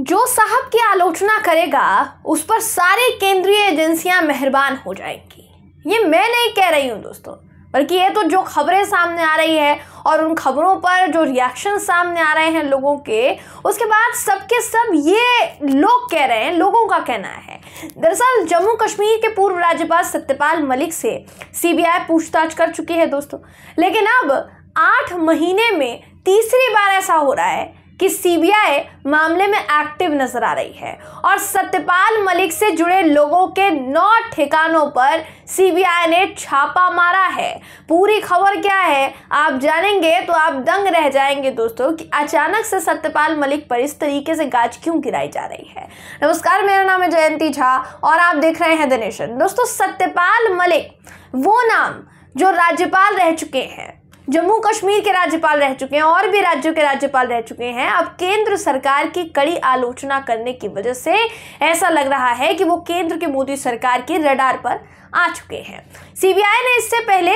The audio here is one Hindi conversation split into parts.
जो साहब की आलोचना करेगा उस पर सारी केंद्रीय एजेंसियां मेहरबान हो जाएंगी ये मैं नहीं कह रही हूँ दोस्तों बल्कि ये तो जो खबरें सामने आ रही है और उन खबरों पर जो रिएक्शन सामने आ रहे हैं लोगों के उसके बाद सबके सब ये लोग कह रहे हैं लोगों का कहना है दरअसल जम्मू कश्मीर के पूर्व राज्यपाल सत्यपाल मलिक से सीबीआई पूछताछ कर चुकी है दोस्तों लेकिन अब आठ महीने में तीसरी बार ऐसा हो रहा है कि सीबीआई मामले में एक्टिव नजर आ रही है और सत्यपाल मलिक से जुड़े लोगों के नौ ठिकानों पर सीबीआई ने छापा मारा है पूरी खबर क्या है आप जानेंगे तो आप दंग रह जाएंगे दोस्तों कि अचानक से सत्यपाल मलिक पर इस तरीके से गाज क्यों गिराई जा रही है नमस्कार मेरा नाम है जयंती झा और आप देख रहे हैं दिनेशन दोस्तों सत्यपाल मलिक वो नाम जो राज्यपाल रह चुके हैं जम्मू कश्मीर के राज्यपाल रह चुके हैं और भी राज्यों के राज्यपाल रह चुके हैं अब केंद्र सरकार की कड़ी आलोचना करने की वजह से ऐसा लग रहा है कि वो केंद्र के मोदी सरकार के रडार पर आ चुके हैं सीबीआई ने इससे पहले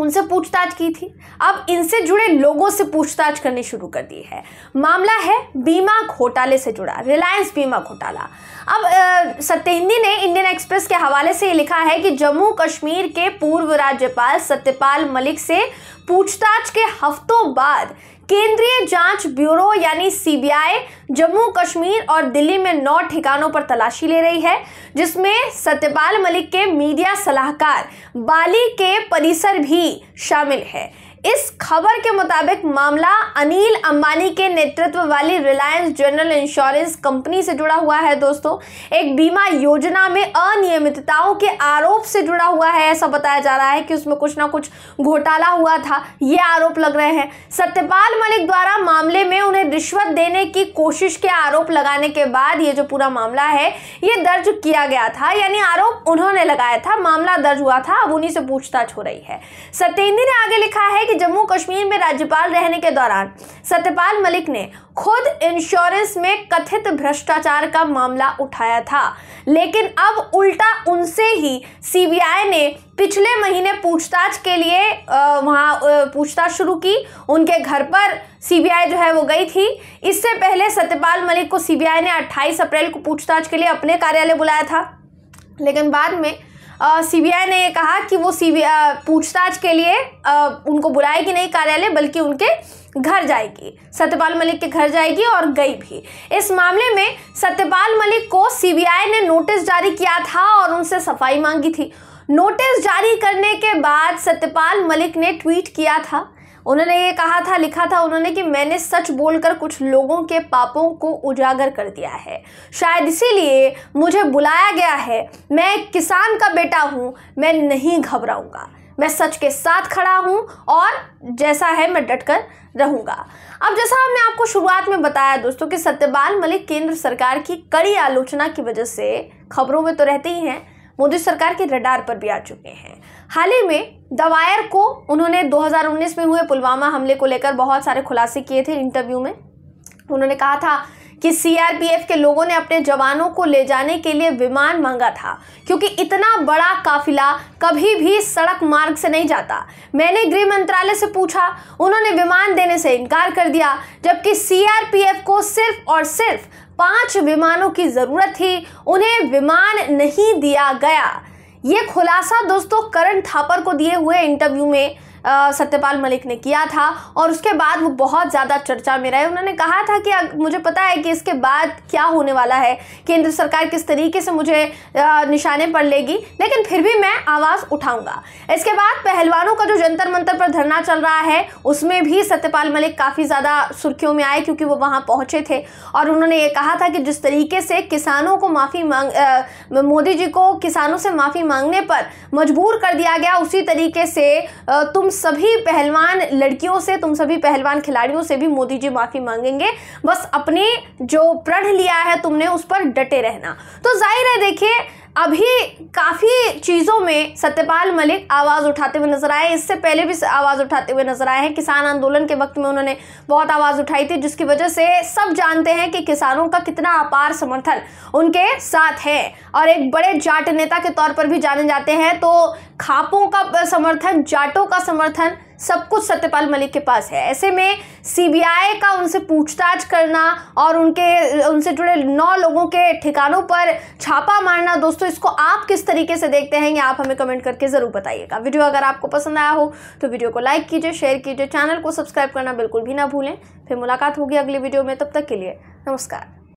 उनसे पूछताछ की थी अब इनसे जुड़े लोगों से पूछताछ करनी शुरू कर दी है मामला है बीमा घोटाले से जुड़ा रिलायंस बीमा घोटाला अब सत्यहिंदी ने इंडियन एक्सप्रेस के हवाले से ये लिखा है कि जम्मू कश्मीर के पूर्व राज्यपाल सत्यपाल मलिक से पूछताछ के हफ्तों बाद केंद्रीय जांच ब्यूरो यानी सीबीआई जम्मू कश्मीर और दिल्ली में नौ ठिकानों पर तलाशी ले रही है जिसमें सत्यपाल मलिक के मीडिया सलाहकार बाली के परिसर भी शामिल है इस खबर के मुताबिक मामला अनिल अंबानी के नेतृत्व वाली रिलायंस जनरल इंश्योरेंस कंपनी से जुड़ा हुआ है दोस्तों एक बीमा योजना में अनियमितताओं के आरोप से जुड़ा हुआ है ऐसा बताया जा रहा है कि उसमें कुछ ना कुछ घोटाला हुआ था ये आरोप लग रहे हैं सत्यपाल मलिक द्वारा मामले में उन्हें रिश्वत देने की कोशिश के आरोप लगाने के बाद ये जो पूरा मामला है ये दर्ज किया गया था यानी आरोप उन्होंने लगाया था मामला दर्ज हुआ था अब उन्हीं से पूछताछ हो रही है सत्येंद्र ने आगे लिखा है कि जम्मू कश्मीर में राज्यपाल रहने के दौरान सत्यपाल मलिक ने खुद इंश्योरेंस में कथित भ्रष्टाचार का मामला उठाया था लेकिन अब उल्टा उनसे ही सीबीआई ने पिछले महीने पूछताछ के लिए वहाँ पूछताछ शुरू की उनके घर पर सीबीआई जो है वो गई थी इससे पहले सत्यपाल मलिक को सीबीआई ने 28 अप्रैल को पूछताछ के लिए अपने कार्यालय बुलाया था लेकिन बाद में सीबीआई ने कहा कि वो सी पूछताछ के लिए आ, उनको बुलाएगी नहीं कार्यालय बल्कि उनके घर जाएगी सत्यपाल मलिक के घर जाएगी और गई भी इस मामले में सत्यपाल मलिक को सीबीआई ने नोटिस जारी किया था और उनसे सफाई मांगी थी नोटिस जारी करने के बाद सत्यपाल मलिक ने ट्वीट किया था उन्होंने ये कहा था लिखा था उन्होंने कि मैंने सच बोलकर कुछ लोगों के पापों को उजागर कर दिया है शायद इसीलिए मुझे बुलाया गया है मैं एक किसान का बेटा हूँ मैं नहीं घबराऊंगा मैं सच के साथ खड़ा हूँ और जैसा है मैं डट कर रहूँगा अब जैसा हमने आपको शुरुआत में बताया दोस्तों कि सत्यपाल मलिक केंद्र सरकार की कड़ी आलोचना की वजह से खबरों में तो रहते ही हैं मोदी सरकार के रडार पर भी आ चुके हैं हाल ही में दवायर को उन्होंने 2019 में हुए पुलवामा हमले को लेकर बहुत सारे खुलासे किए थे इंटरव्यू में उन्होंने कहा था कि सीआरपीएफ के लोगों ने अपने जवानों को ले जाने के लिए विमान मांगा था क्योंकि इतना बड़ा काफिला कभी भी सड़क मार्ग से नहीं जाता मैंने गृह मंत्रालय से पूछा उन्होंने विमान देने से इनकार कर दिया जबकि सीआरपीएफ को सिर्फ और सिर्फ पांच विमानों की जरूरत थी उन्हें विमान नहीं दिया गया ये खुलासा दोस्तों करण थापर को दिए हुए इंटरव्यू में सत्यपाल मलिक ने किया था और उसके बाद वो बहुत ज़्यादा चर्चा में रहे उन्होंने कहा था कि मुझे पता है कि इसके बाद क्या होने वाला है केंद्र सरकार किस तरीके से मुझे निशाने पर लेगी लेकिन फिर भी मैं आवाज़ उठाऊंगा इसके बाद पहलवानों का जो जंतर मंतर पर धरना चल रहा है उसमें भी सत्यपाल मलिक काफ़ी ज़्यादा सुर्खियों में आए क्योंकि वो वहाँ पहुँचे थे और उन्होंने ये कहा था कि जिस तरीके से किसानों को माफ़ी मांग मोदी जी को किसानों से माफ़ी मांगने पर मजबूर कर दिया गया उसी तरीके से तुम सभी पहलवान लड़कियों से तुम सभी पहलवान खिलाड़ियों से भी मोदी जी माफ़ी मांगेंगे बस अपने जो प्रण लिया है तुमने उस पर डटे रहना तो जाहिर है देखिए अभी काफ़ी चीज़ों में सत्यपाल मलिक आवाज़ उठाते हुए नजर आए इससे पहले भी आवाज़ उठाते हुए नजर आए हैं किसान आंदोलन के वक्त में उन्होंने बहुत आवाज़ उठाई थी जिसकी वजह से सब जानते हैं कि किसानों का कितना अपार समर्थन उनके साथ है और एक बड़े जाट नेता के तौर पर भी जाने जाते हैं तो खापों का समर्थन जाटों का समर्थन सब कुछ सत्यपाल मलिक के पास है ऐसे में सीबीआई का उनसे पूछताछ करना और उनके उनसे जुड़े नौ लोगों के ठिकानों पर छापा मारना दोस्तों इसको आप किस तरीके से देखते हैं ये आप हमें कमेंट करके ज़रूर बताइएगा वीडियो अगर आपको पसंद आया हो तो वीडियो को लाइक कीजिए शेयर कीजिए चैनल को सब्सक्राइब करना बिल्कुल भी ना भूलें फिर मुलाकात होगी अगली वीडियो में तब तक के लिए नमस्कार